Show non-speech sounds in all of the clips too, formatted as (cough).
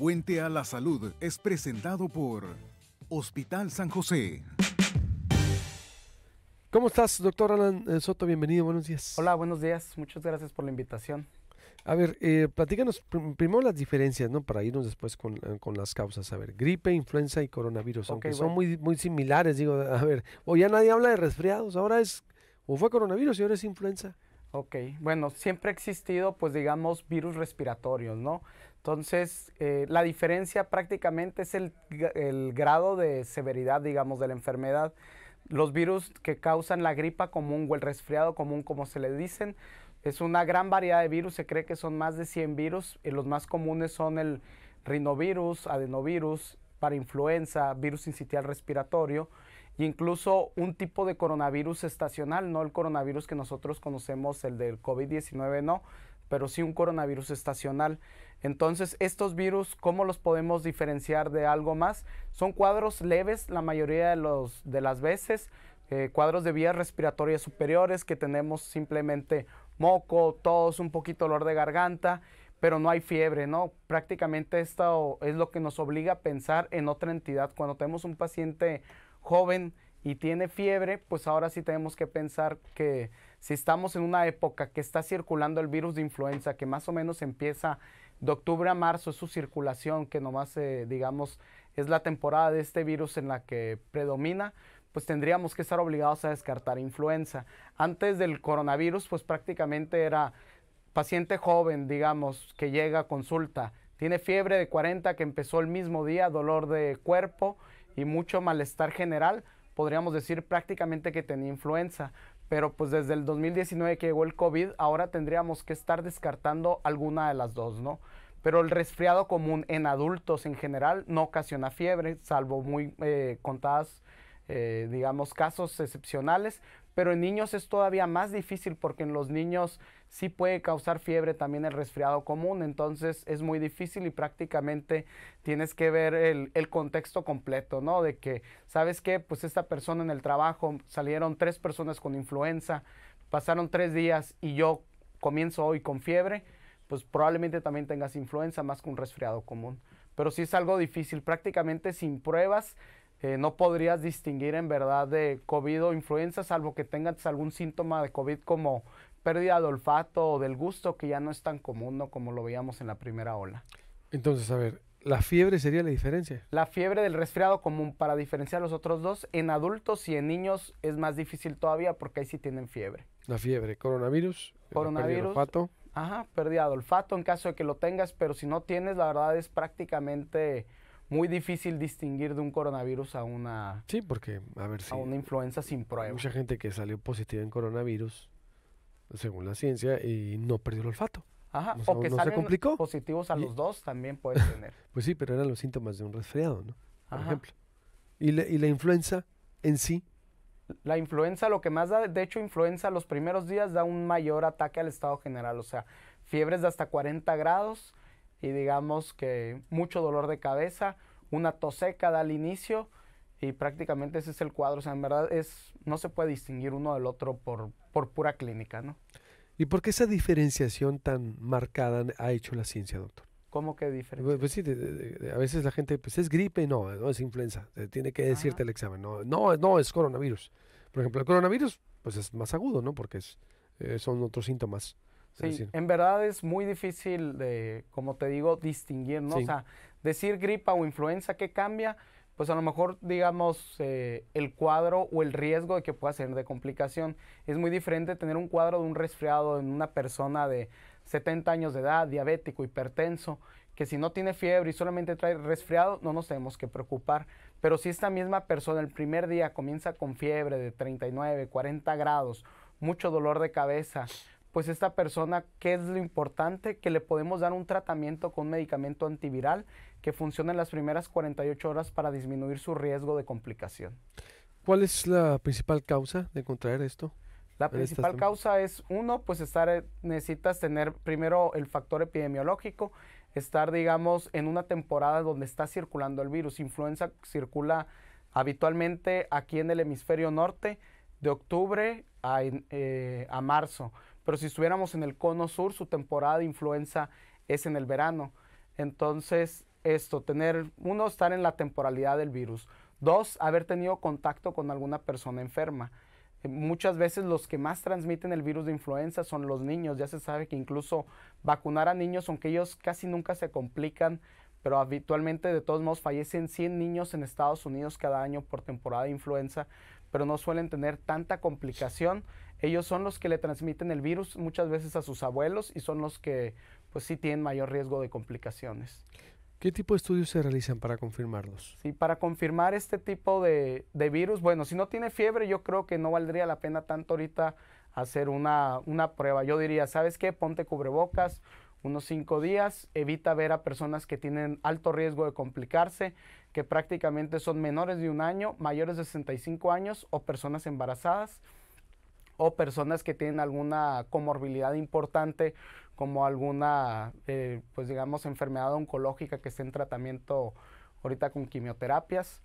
Puente a la Salud es presentado por Hospital San José. ¿Cómo estás, doctor Alan eh, Soto? Bienvenido, buenos días. Hola, buenos días. Muchas gracias por la invitación. A ver, eh, platícanos primero las diferencias, ¿no? Para irnos después eh, con, las causas. A ver, gripe, influenza y coronavirus, aunque son muy, muy similares, digo, a ver, o ya nadie habla de resfriados, ahora es, o fue coronavirus y ahora es influenza. Ok, bueno, siempre ha existido, pues digamos, virus respiratorios, ¿no? Entonces, eh, la diferencia prácticamente es el, grado de severidad, digamos, de la enfermedad. Los virus que causan la gripa común o el resfriado común, como se le dicen, es una gran variedad de virus. Se cree que son más de 100 virus. Y eh, los más comunes son el rinovirus, adenovirus, para influenza, virus incitial respiratorio e incluso un tipo de coronavirus estacional, no el coronavirus que nosotros conocemos, el del COVID-19, no, pero sí un coronavirus estacional. Entonces, estos virus, ¿cómo los podemos diferenciar de algo más? Son cuadros leves la mayoría de, los, de las veces, eh, cuadros de vías respiratorias superiores que tenemos simplemente moco, tos, un poquito olor de garganta, pero no hay fiebre, ¿no? Prácticamente esto es lo que nos obliga a pensar en otra entidad. Cuando tenemos un paciente joven y tiene fiebre, pues ahora sí tenemos que pensar que si estamos en una época que está circulando el virus de influenza, que más o menos empieza de octubre a marzo es su circulación, que nomás, eh, digamos, es la temporada de este virus en la que predomina, pues tendríamos que estar obligados a descartar influenza. Antes del coronavirus, pues prácticamente era paciente joven, digamos, que llega a consulta, tiene fiebre de 40 que empezó el mismo día, dolor de cuerpo y mucho malestar general, podríamos decir prácticamente que tenía influenza pero pues desde el 2019 que llegó el COVID, ahora tendríamos que estar descartando alguna de las dos, ¿no? Pero el resfriado común en adultos en general no ocasiona fiebre, salvo muy eh, contadas, eh, digamos, casos excepcionales, pero en niños es todavía más difícil porque en los niños sí puede causar fiebre también el resfriado común, entonces es muy difícil y prácticamente tienes que ver el, contexto completo, ¿no? De que, ¿sabes qué? Pues esta persona en el trabajo, salieron tres personas con influenza, pasaron tres días y yo comienzo hoy con fiebre, pues probablemente también tengas influenza más que un resfriado común. Pero sí es algo difícil, prácticamente sin pruebas eh, no podrías distinguir en verdad de COVID o influenza, salvo que tengas algún síntoma de COVID como pérdida de olfato o del gusto que ya no es tan común ¿no? como lo veíamos en la primera ola. Entonces, a ver, ¿la fiebre sería la diferencia? La fiebre del resfriado común, para diferenciar los otros dos, en adultos y en niños es más difícil todavía porque ahí sí tienen fiebre. La fiebre, coronavirus, coronavirus, olfato. Ajá, pérdida de olfato en caso de que lo tengas, pero si no tienes, la verdad es prácticamente muy difícil distinguir de un coronavirus a una. Sí, porque, a ver si. A una influenza sin prueba. Mucha gente que salió positiva en coronavirus según la ciencia, y no perdió el olfato. Ajá, o, que salen positivos a los dos también puede (laughs) tener. pues sí, pero eran los síntomas de un resfriado, ¿no? Por ejemplo. ¿Y, la influenza en sí? La influenza, lo que más da, de hecho, influenza los primeros días da un mayor ataque al estado general, o sea, fiebres de hasta 40 grados y digamos que mucho dolor de cabeza, una tos seca da al inicio y prácticamente ese es el cuadro, o sea, en verdad es, no se puede distinguir uno del otro por, por pura clínica, ¿no? ¿Y por qué esa diferenciación tan marcada ha hecho la ciencia, doctor? ¿Cómo que diferencia? Pues, pues sí, a veces la gente, pues es gripe, no, no es influenza, tiene que decirte el examen, no, no, es coronavirus. Por ejemplo, el coronavirus, pues es más agudo, ¿no? Porque es, eh, son otros síntomas. Sí, en verdad es muy difícil de, como te digo, distinguir, ¿no? O sea, decir gripa o influenza, ¿qué cambia? pues a lo mejor digamos eh, el cuadro o el riesgo de que pueda ser de complicación. Es muy diferente tener un cuadro de un resfriado en una persona de 70 años de edad, diabético, hipertenso, que si no tiene fiebre y solamente trae resfriado, no nos tenemos que preocupar. Pero si esta misma persona el primer día comienza con fiebre de 39, 40 grados, mucho dolor de cabeza, pues esta persona, ¿qué es lo importante? Que le podemos dar un tratamiento con medicamento antiviral que funcione en las primeras 48 horas para disminuir su riesgo de complicación. ¿Cuál es la principal causa de contraer esto? La principal causa es, uno, pues estar, eh, necesitas tener primero el factor epidemiológico, estar, digamos, en una temporada donde está circulando el virus. Influenza circula habitualmente aquí en el hemisferio norte de octubre a eh, marzo. Pero si estuviéramos en el cono sur, su temporada de influenza es en el verano. Entonces, esto, tener, uno, estar en la temporalidad del virus. Dos, haber tenido contacto con alguna persona enferma. Eh, muchas veces los que más transmiten el virus de influenza son los niños. Ya se sabe que incluso vacunar a niños, aunque ellos casi nunca se complican, pero habitualmente de todos modos fallecen 100 niños en Estados Unidos cada año por temporada de influenza, pero no suelen tener tanta complicación ellos son los que le transmiten el virus muchas veces a sus abuelos y son los que pues sí tienen mayor riesgo de complicaciones. ¿Qué tipo de estudios se realizan para confirmarlos? Sí, para confirmar este tipo de, virus, bueno, si no tiene fiebre, yo creo que no valdría la pena tanto ahorita hacer una, una prueba. Yo diría, ¿sabes qué? Ponte cubrebocas unos cinco días, evita ver a personas que tienen alto riesgo de complicarse, que prácticamente son menores de un año, mayores de 65 años o personas embarazadas o personas que tienen alguna comorbilidad importante como alguna, eh, pues digamos, enfermedad oncológica que esté en tratamiento ahorita con quimioterapias.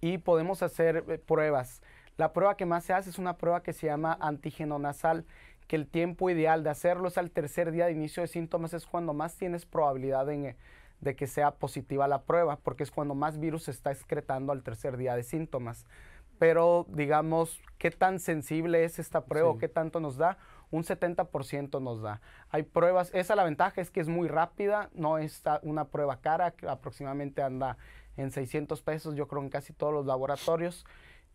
Y podemos hacer eh, pruebas. La prueba que más se hace es una prueba que se llama antígeno nasal, que el tiempo ideal de hacerlo es al tercer día de inicio de síntomas, es cuando más tienes probabilidad de, de que sea positiva la prueba, porque es cuando más virus se está excretando al tercer día de síntomas pero digamos, ¿qué tan sensible es esta prueba? o ¿Qué tanto nos da? Un 70% nos da. Hay pruebas, esa la ventaja es que es muy rápida, no es una prueba cara, que aproximadamente anda en 600 pesos, yo creo en casi todos los laboratorios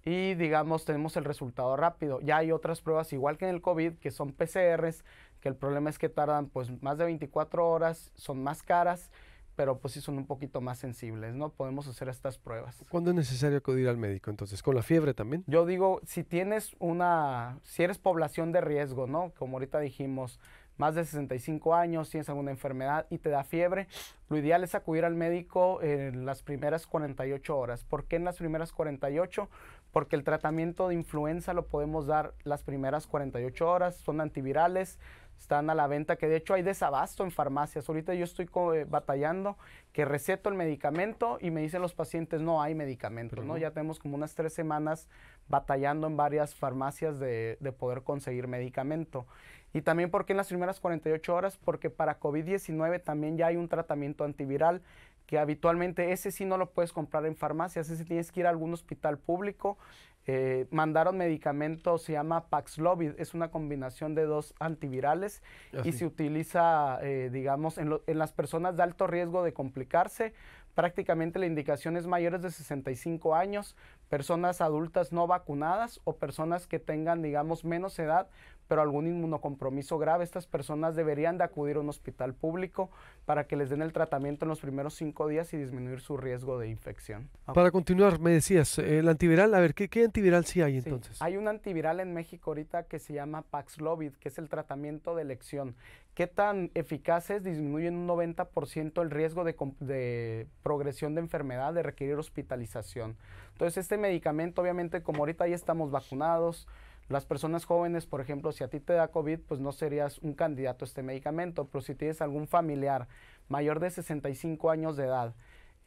y digamos tenemos el resultado rápido. Ya hay otras pruebas igual que en el COVID que son PCRs, que el problema es que tardan pues más de 24 horas, son más caras pero pues sí son un poquito más sensibles, ¿no? Podemos hacer estas pruebas. ¿Cuándo es necesario acudir al médico entonces? ¿Con la fiebre también? Yo digo, si tienes una, si eres población de riesgo, ¿no? Como ahorita dijimos, más de 65 años, tienes alguna enfermedad y te da fiebre, lo ideal es acudir al médico en las primeras 48 horas. ¿Por qué en las primeras 48? porque el tratamiento de influenza lo podemos dar las primeras 48 horas, son antivirales, están a la venta, que de hecho hay desabasto en farmacias. Ahorita yo estoy eh, batallando que receto el medicamento y me dicen los pacientes no hay medicamento, ¿no? Ya tenemos como unas tres semanas batallando en varias farmacias de, de poder conseguir medicamento. Y también porque en las primeras 48 horas, porque para COVID-19 también ya hay un tratamiento antiviral que habitualmente ese sí no lo puedes comprar en farmacias, ese tienes que ir a algún hospital público. Eh, mandaron medicamentos, se llama Paxlovid, es una combinación de dos antivirales ah, y se utiliza, eh, digamos, en, en las personas de alto riesgo de complicarse. Prácticamente la indicación es mayores de 65 años, personas adultas no vacunadas o personas que tengan, digamos, menos edad, pero algún inmunocompromiso grave, estas personas deberían de acudir a un hospital público para que les den el tratamiento en los primeros cinco días y disminuir su riesgo de infección. Para continuar, me decías, el antiviral, a ver, ¿qué, qué antiviral sí hay entonces? hay un antiviral en México ahorita que se llama Paxlovid, que es el tratamiento de elección. ¿Qué tan eficaces disminuyen un 90% el riesgo de, de, progresión de enfermedad, de requerir hospitalización? Entonces, este medicamento, obviamente, como ahorita ya estamos vacunados, las personas jóvenes, por ejemplo, si a ti te da COVID, pues no serías un candidato a este medicamento, pero si tienes algún familiar mayor de 65 años de edad,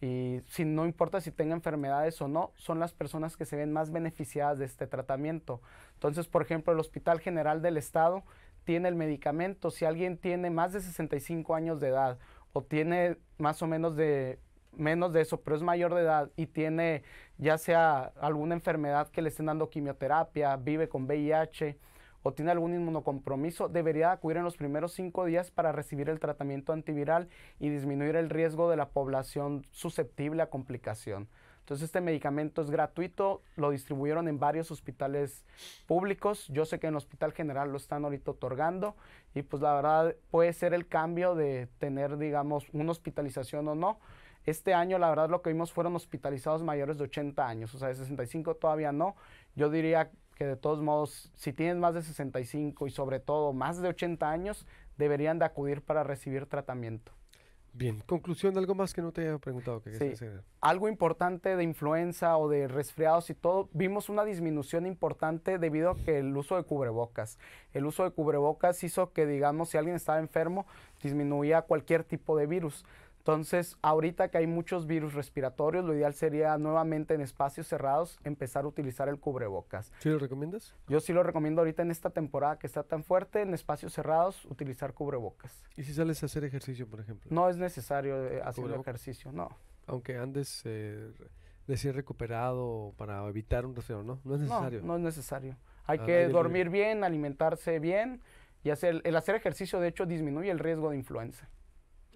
y si no importa si tenga enfermedades o no, son las personas que se ven más beneficiadas de este tratamiento. Entonces, por ejemplo, el Hospital General del Estado tiene el medicamento. Si alguien tiene más de 65 años de edad o tiene más o menos de menos de eso, pero es mayor de edad y tiene ya sea alguna enfermedad que le estén dando quimioterapia, vive con VIH o tiene algún inmunocompromiso, debería acudir en los primeros cinco días para recibir el tratamiento antiviral y disminuir el riesgo de la población susceptible a complicación. Entonces este medicamento es gratuito, lo distribuyeron en varios hospitales públicos, yo sé que en el Hospital General lo están ahorita otorgando y pues la verdad puede ser el cambio de tener digamos una hospitalización o no este año, la verdad, lo que vimos fueron hospitalizados mayores de 80 años, o sea, de 65 todavía no. Yo diría que de todos modos, si tienes más de 65 y sobre todo más de 80 años, deberían de acudir para recibir tratamiento. Bien, conclusión, algo más que no te haya preguntado. algo importante de influenza o de resfriados y todo, vimos una disminución importante debido a que el uso de cubrebocas. El uso de cubrebocas hizo que, digamos, si alguien estaba enfermo, disminuía cualquier tipo de virus. Entonces, ahorita que hay muchos virus respiratorios, lo ideal sería nuevamente en espacios cerrados empezar a utilizar el cubrebocas. ¿Sí lo recomiendas? Yo sí lo recomiendo ahorita en esta temporada que está tan fuerte, en espacios cerrados, utilizar cubrebocas. ¿Y si sales a hacer ejercicio, por ejemplo? No es necesario eh, hacer ejercicio, no. Aunque andes eh, de ser recuperado para evitar un resfriado, ¿no? No es necesario. No, no es necesario. Hay ah, que dormir bien, alimentarse bien y hacer, el hacer ejercicio, de hecho, disminuye el riesgo de influenza.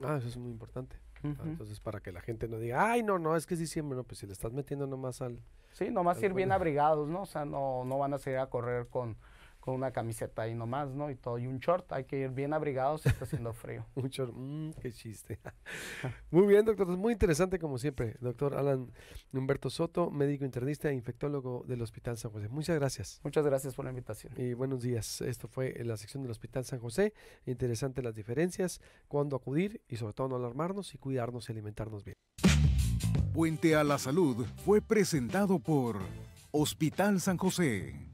Ah, eso es muy importante. Ah, entonces, para que la gente no diga, ay, no, no, es que es diciembre, no, pues si le estás metiendo nomás al... Sí, nomás ir bien abrigados, ¿no? O sea, no, no van a salir a correr con con una camiseta ahí nomás, ¿no? Y todo, y un short, hay que ir bien abrigados si está haciendo frío. (laughs) un short, mm, qué chiste. (laughs) muy bien, doctor, es muy interesante como siempre. Doctor Alan Humberto Soto, médico internista e infectólogo del Hospital San José. Muchas gracias. Muchas gracias por la invitación. Y buenos días, esto fue la sección del Hospital San José. Interesante las diferencias, cuándo acudir y sobre todo no alarmarnos y cuidarnos y alimentarnos bien. Puente a la Salud fue presentado por Hospital San José.